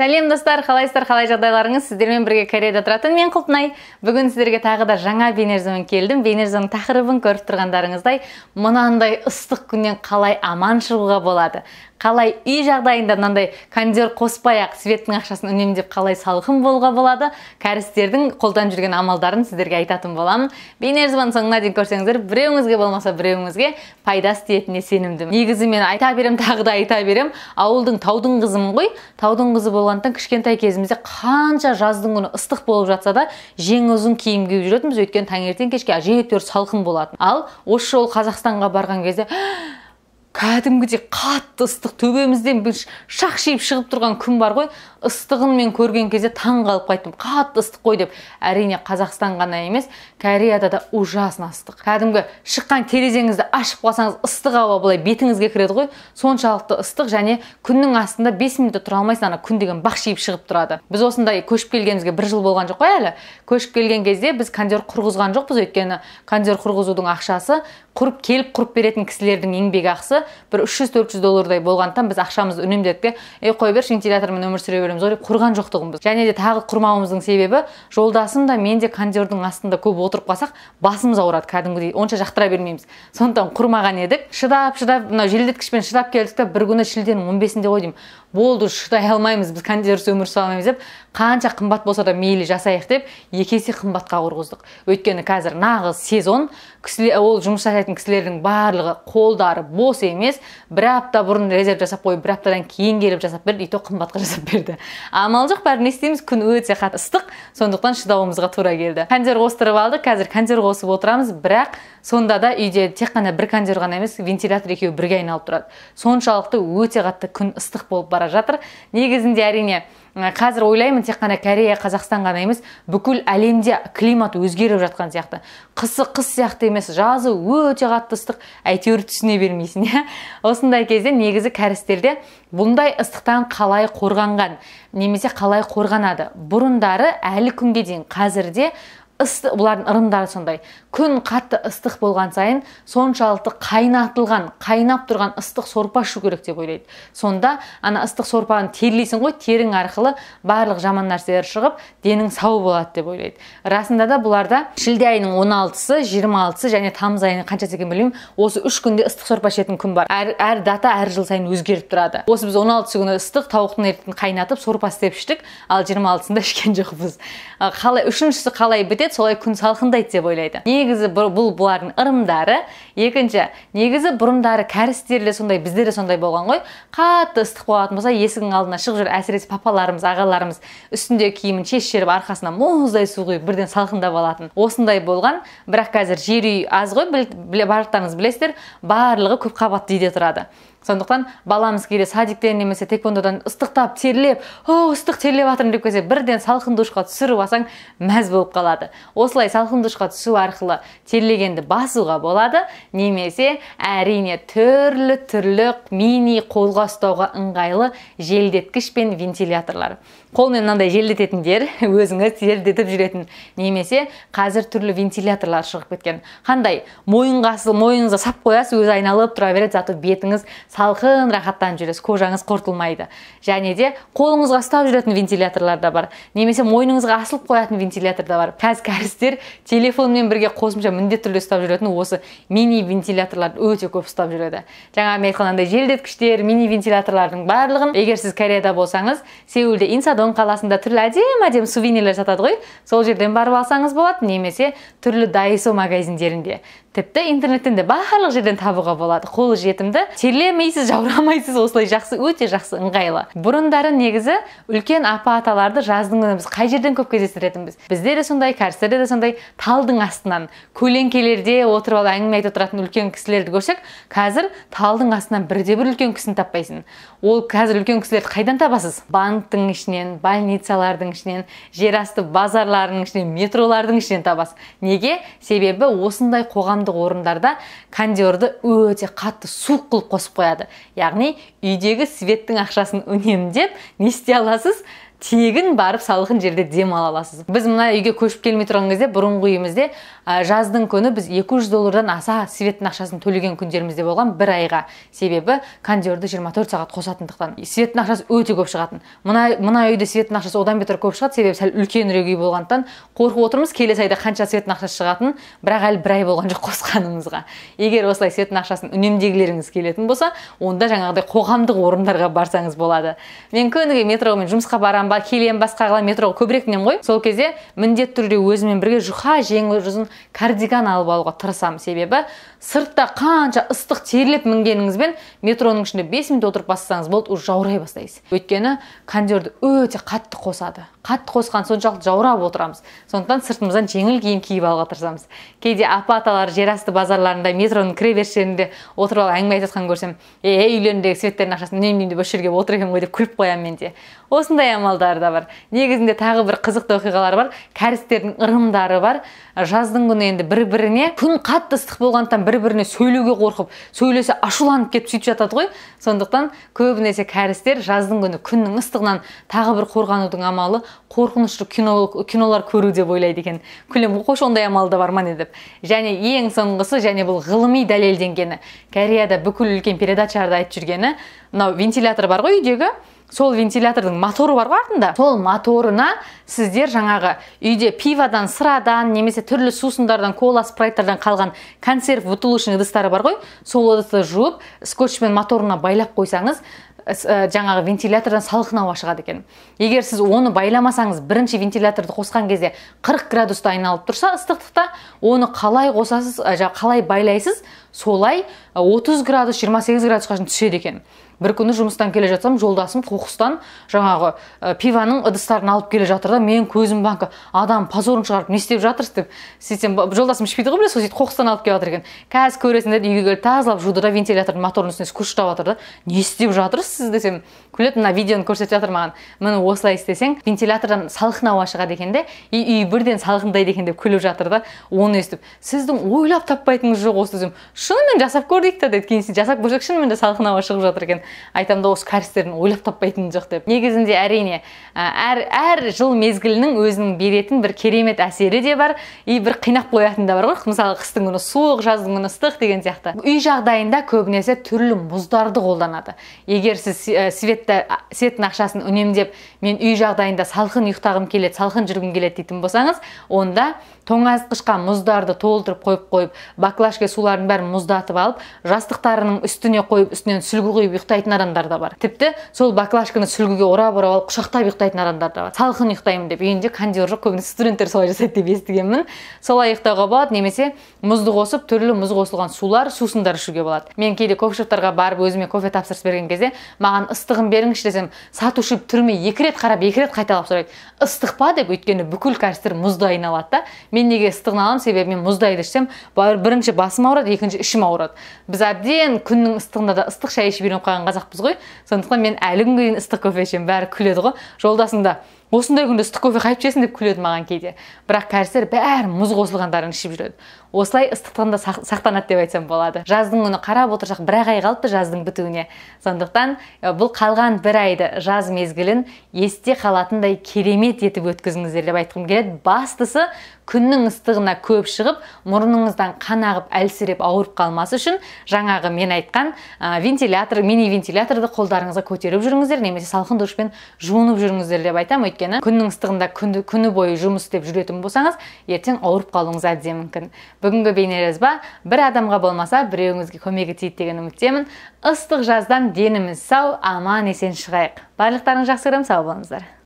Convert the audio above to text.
сәлем достар қалайсыздар қалай жағдайларыңыз сіздермен бірге кореяда тұратын мен құлпынай бүгін сіздерге тағы да жаңа бейнерзон келдім бейнерзонның тақырыбын көріп тұрғандарыңыздай мынандай ыстық күннен қалай аман шығуға болады қалай үй жағдайында мынандай кондер қоспай ақ светтің ақшасын үнемдеп қалай салқын болуға болады кәрістердің қолдан жүрген амалдарын сіздерге айтатын боламын бейнежазбаны соңына дейін көрсеңіздер біреуіңізге болмаса біреуіңізге пайдасы тиетініне сенімдімін негізі мен айта берем тағы да айта берем ауылдың таудың қызымын ғой таудың қызы болғандықтан кішкентай кезімізде қанша жаздың күні ыстық болып жатса да жең ұзын киім киіп жүретінбіз өйткені таңертең кешке әжептәуір салқын болатын ал осы жолы қазақстанға барған кезде кәдімгідей қатты ыстық төбемізден бір шақшиып шығып тұрған күн бар ғой ыстығын мен көрген кезде таң қалып қайттым қатты ыстық қой деп әрине қазақстан ғана емес кореяда да ужасно ыстық кәдімгі шыққан терезеңізді ашып қалсаңыз ыстық ауа былай бетіңізге кіреді ғой соншалықты ыстық және күннің астында бес минут тұра алмайсың ана күн деген бақшиып шығып тұрады біз осындай көшіп келгенімізге бір жыл болған жоқ қой әлі көшіп келген кезде біз кондер құрғызған жоқпыз өйткені кондер құрғызудың ақшасы құрып келіп құрып беретін кісілердің еңбекақысы бір үш жүз төрт жүз доллардай болғандықтан біз ақшамызды үнемдедік те ей қой берші вентилятормен өмір сүре береміз ғой деп құрған жоқтығымыз және де тағы құрмауымыздың себебі жолдасым да мен де кондердің астында көп отырып қалсақ басымыз ауырады кәдімгідей онша жақтыра бермейміз сондықтан құрмаған едік шыдап шыдап мынау желдеткішпен шыдап келдік та бір күні шілденің он бесінде ғой деймін болды шыдай алмаймыз біз конди өмір сүре алмаймыз деп қанша қымбат болса да мейлі жасайық деп екі есе қымбатқа құрғыздық өйткені қазір нағыз сезон кісілер ол жұмыс жасайтын кісілердің барлығы қолдары бос емес бір апта бұрын резерв жасап қойып бір аптадан кейін келіп жасап берді и то қымбатқа жасап берді амал жоқ бәрі не істейміз күн өте қатты ыстық сондықтан шыдауымызға тура келді кондер қостырып алдық қазір консерв қосып отырамыз бірақ сонда да үйде тек қана бір кондер ғана емес вентилятор екеуі бірге айналып тұрады соншалықты өте қатты күн ыстық болып бара жатыр негізінде әрине қазір ойлаймын тек қана корея қазақстан ғана емес бүкіл әлемде климат өзгеріп жатқан сияқты қысы қыс сияқты емес жазы өте қатты ыстық әйтеуір түсіне бермейсің иә осындай кезде негізі кәрістерде бұндай ыстықтан қалай қорғанған немесе қалай қорғанады бұрындары әлі күнге дейін қазірде ысты бұлардың ырымдары сондай күн қатты ыстық болған сайын соншалықты қайнатылған қайнап тұрған ыстық сорпа ішу керек деп ойлайды сонда ана ыстық сорпаны терлейсің ғой терің арқылы барлық жаман нәрселер шығып денің сау болады деп ойлайды расында да бұларда шілде айының 16-сы 26-сы және тамыз айының қаншасы екенін білмеймін осы үш күнде ыстық сорпа ішетін күн бар әр, әр дата әр жыл сайын өзгеріп тұрады осы біз 16-сы күні ыстық тауықтың етін қайнатып сорпа істеп іштік ал 26-сында ішкен жоқпыз қалай үшіншісі қалай бітеді келеді солай күн салқындайды деп ойлайды негізі бұл бұлардың ырымдары екінші негізі бұрындары кәрістерде сондай де сондай болған ғой қатты ыстық болатын болса есігің алдына шығып жүр әсіресе папаларымыз ағаларымыз үстінде киімін шешіп жіберіп арқасына мұздай су құйып бірден салқындап алатын осындай болған бірақ қазір жер үй аз ғой барлықтарыңыз білесіздер барлығы көпқабатты үйде тұрады сондықтан баламыз кейде садиктен немесе тэквондодан ыстықтап терлеп о ыстық терлеп жатырмын деп келсе бірден салқын душқа түсіріп алсаң мәз болып қалады осылай салқын душқа түсу арқылы терлегенді басуға болады немесе әрине түрлі түрлі мини қолға ұстауға ыңғайлы желдеткіш пен вентиляторлар қолмен мынандай желдететіндер өзіңіз желдетіп жүретін немесе қазір түрлі вентиляторлар шығып кеткен қандай мойынға мойныңызға сап қоясыз өзі айналып тұра береді зато бетіңіз салқын рахаттанып жүресіз кожаңыз қорытылмайды және де қолыңызға ұстап жүретін вентиляторлар да бар немесе мойныңызға асылып қоятын вентилятор да бар қазір кәрістер телефонмен бірге қосымша міндетті түрде ұстап жүретін осы мини вентиляторларды өте көп ұстап жүреді жаңа мен айтқанымдай желдеткіштер мини вентиляторлардың барлығын егер сіз кореяда болсаңыз сеулде инсадон қаласында түрлі әдемі әдемі сувенирлер сатады ғой сол жерден барып алсаңыз болады немесе түрлі дайсо магазиндерінде тіпті интернеттен де барлық жерден табуға болады қол жетімді терлемейсіз жаурамайсыз осылай жақсы өте жақсы ыңғайлы бұрындары негізі үлкен апа аталарды жаздың күні біз қай жерден көп кездестіретінбіз бізде де сондай кәрістерде де сондай талдың астынан көлеңкелерде отырып алып әңгіме айтып отыратын үлкен кісілерді көрсек қазір талдың астынан бірде бір үлкен кісіні таппайсың ол қазір үлкен кісілерді қайдан табасыз банктің ішінен больницалардың ішінен жерасты базарларының ішінен метролардың ішінен табасыз неге себебі осындай қоғам қоғамдық орындарда кондерді өте қатты суық қылып қосып қояды яғни үйдегі светтің ақшасын үнемдеп не істей аласыз тегін барып салқын жерде демала аласыз біз мына үйге көшіп келмей тұрған кезде бұрынғы үйімізде ә, жаздың күні біз 200 доллардан аса светтің ақшасын төлеген күндеріміз де болған бір айға себебі кондерді 24 сағат қосатындықтан светтің ақшасы өте көп шығатын мына мына үйде светтің ақшасы одан бетер көп шығады себебі сәл үлкенірек үй болғандықтан қорқып отырмыз келесі айда қанша светтің ақшасы шығатынын бірақ әлі бір ай болған жоқ қосқанымызға егер осылай светтің ақшасын үнемдегілеріңіз келетін болса онда жаңағыдай қоғамдық орындарға барсаңыз болады мен күніге метромен жұмысқа барамын келем басқа қыламын метроға көбірек мінемін ғой сол кезде міндетті түрде өзіммен бірге жұқа жеңіл жүзін кардиган алып алуға тырысамын себебі сыртта қанша ыстық терлеп мінгеніңізбен метроның ішінде бес минут отырып бассаңыз болды уже жаурай бастайсыз өйткені кондерді өте қатты қосады қатты қосқан соншалықты жаурап отырамыз сондықтан сыртымыздан жеңіл киім киіп алуға тырысамыз кейде апа аталар жерасты базарларында метроның кіреберістерінде отырып алып әңгіме айтып жатқанын көрсем ей үйлеріндегі светтердің ақшасын үнемдеймін деп осы жерге отыр екен ғой деп күліп қоямын мен де осындай амал да бар негізінде тағы бір қызықты оқиғалар бар кәрістердің ырымдары бар жаздың күні енді бір біріне күн қатты ыстық болғандықтан бір біріне сөйлеуге қорқып сөйлесе ашуланып кетіп сөйтіп жатады ғой сондықтан көбінесе кәрістер жаздың күні күннің ыстығынан тағы бір қорғанудың амалы қорқынышты кино, кинолар көру деп ойлайды екен күлім қош ондай амал да бар ма не деп және ең соңғысы және бұл ғылыми дәлелденгені кореяда бүкіл үлкен передачаларда айтып жүргені мынау вентилятор бар ғой үйдегі сол вентилятордың моторы бар ғой артында сол моторына сіздер жаңағы үйде пивадан, сырадан немесе түрлі сусындардан кола спрайттардан қалған консерв бутылочный ыдыстары бар ғой сол ыдысты жуып скотчпен моторына байлап қойсаңыз э, жаңағы вентилятордан салқын ауа шығады екен егер сіз оны байламасаңыз бірінші вентиляторды қосқан кезде 40 градуста айналып тұрса ыстықтықта оны қалай қосасыз э, қалай байлайсыз солай 30 э, градус 28 градусқа шейін түседі екен бір күні жұмыстан келе жатсам жолдасым қоқыстан жаңағы ә, пиваның ыдыстарын алып келе жатыр да менің көзім банка адам позорын шығарып не істеп жатырсыз деп сөйтсем жолдасым ішпейді ғой білесіз ғой сөйтіп қоқыстан алып келе жатыр екен қазір көресің деді үйге келіп тазалап жуды да вентилятордың моторының үстіне күш жатыр да не істеп жатырсыз сіз десем күледі мына видеоны көрсетіп жатыр маған міне осылай істесең вентилятордан салқын ауа шығады екен де и үй бірден салқындайды екен деп күліп жатыр да оны естіп сіздің ойлап таппайтыныңыз жоқ осы десем шынымен жасап көрдік та деді кейін жасап көрсек шынымен де салқын ауа шығып жатыр екен айтамын да осы кәрістердің ойлап таппайтыны жоқ деп негізінде әрине әр, әр жыл мезгілінің өзінің беретін бір керемет әсері де бар и бір қинап қоятыны да бар ғой мысалы қыстың күні суық жаздың күні ыстық деген сияқты үй жағдайында көбінесе түрлі мұздарды қолданады егер сіз светті светтің ақшасын үнемдеп мен үй жағдайында салқын ұйықтағым келеді салқын жүргім келеді дейтін болсаңыз онда тоңазытқышқа мұздарды толтырып қойып қойып баклажка сулардың бәрін мұздатып алып жастықтарының үстіне қойып үстінен сүлгі құйып ұйықтайтын адамдар да бар тіпті сол баклажканы сүлгіге орап орап алып құшақтап ұйықтайтын адамдар да бар салқын ұйықтаймын деп үйінде кондер жоқ көбінесе студенттер солай жасайды деп естігенмін солай ұйықтауға болады немесе мұзды қосып түрлі мұз қосылған сулар сусындар ішуге болады мен кейде кофешоптарға барып өзіме кофе тапсырыс берген кезде маған ыстығын беріңізші десем сатушы түріме екі рет қарап екі рет қайталап сұрайды ыстық па деп өйткені бүкіл кәрістер мұздай айналады да мен неге ыстығын аламын себебі мен мұздайды ішсем бірінші басым ауырады екінші ішім ауырады біз әбден күннің ыстығында да ыстық шай ішіп үйреніп қалған қазақпыз ғой сондықтан мен әлі күнге дейін ыстық кофе ішемін бәрі күледі ғой Жолдасында да осындай күнде ыстық кофе қайып ішесің деп күледі маған кейде бірақ кәрістер бәрі мұз қосылғандарын ішіп жүреді осылай ыстықтан да сақтанады деп айтсам болады жаздың күні қарап отырсақ бір ақ ай қалыпты жаздың бітуіне сондықтан бұл қалған бір айды жаз мезгілін есте қалатындай керемет етіп өткізіңіздер деп айтқым келеді бастысы күннің ыстығына көп шығып мұрныңыздан қан ағып әлсіреп ауырып қалмас үшін жаңағы мен айтқан ә, вентилятор мини вентиляторды қолдарыңызға көтеріп жүріңіздер немесе салқын душпен жуынып жүріңіздер деп айтамын өйткені күннің ыстығында күні, күні бойы жұмыс істеп жүретін болсаңыз ертең ауырып қалуыңыз әбден мүмкін бүгінгі бейнежазба бір адамға болмаса біреуіңізге көмегі тиді деген үміттемін ыстық жаздан деніміз сау аман есен шығайық барлықтарыңыз жақсы көремін сау болыңыздар